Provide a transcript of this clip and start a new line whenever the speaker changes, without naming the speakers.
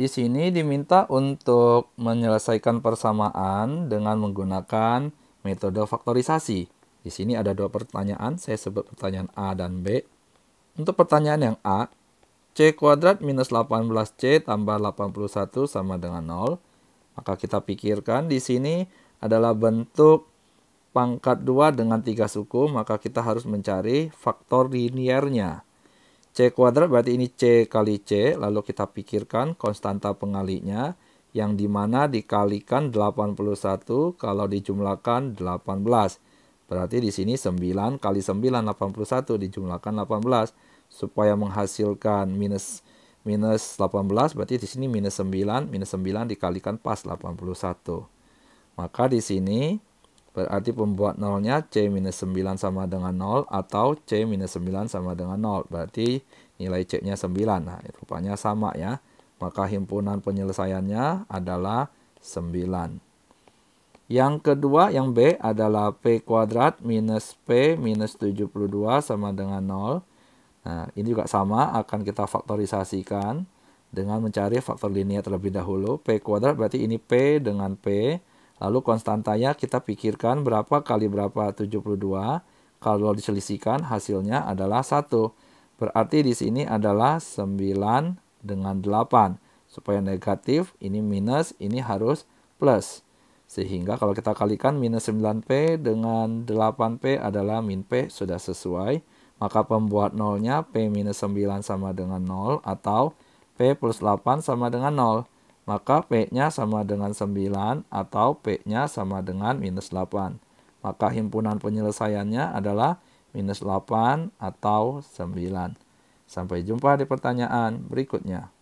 Di sini diminta untuk menyelesaikan persamaan dengan menggunakan metode faktorisasi. Di sini ada dua pertanyaan, saya sebut pertanyaan A dan B. Untuk pertanyaan yang A, C kuadrat minus 18C tambah 81 sama dengan 0. Maka kita pikirkan di sini adalah bentuk pangkat 2 dengan 3 suku, maka kita harus mencari faktor liniernya. C kuadrat berarti ini C kali C, lalu kita pikirkan konstanta pengalinya yang dimana dikalikan 81 kalau dijumlahkan 18. Berarti di sini 9 kali 9 81 dijumlahkan 18 supaya menghasilkan minus minus 18 berarti di sini minus 9 minus 9 dikalikan pas 81. Maka di sini Berarti pembuat nolnya C-9 minus sama dengan 0 atau C-9 minus sama dengan 0. Berarti nilai C-nya 9. Nah, rupanya sama ya. Maka himpunan penyelesaiannya adalah 9. Yang kedua, yang B adalah P kuadrat minus P minus 72 sama dengan 0. Nah, ini juga sama akan kita faktorisasikan dengan mencari faktor linear terlebih dahulu. P kuadrat berarti ini P dengan P Lalu konstantanya kita pikirkan berapa kali berapa 72. Kalau diselisihkan hasilnya adalah 1. Berarti di sini adalah 9 dengan 8. Supaya negatif, ini minus, ini harus plus. Sehingga kalau kita kalikan minus 9P dengan 8P adalah min P sudah sesuai. Maka pembuat nolnya P minus 9 sama dengan 0 atau P plus 8 sama dengan 0 maka P-nya sama dengan 9 atau P-nya sama dengan minus 8. Maka himpunan penyelesaiannya adalah minus 8 atau 9. Sampai jumpa di pertanyaan berikutnya.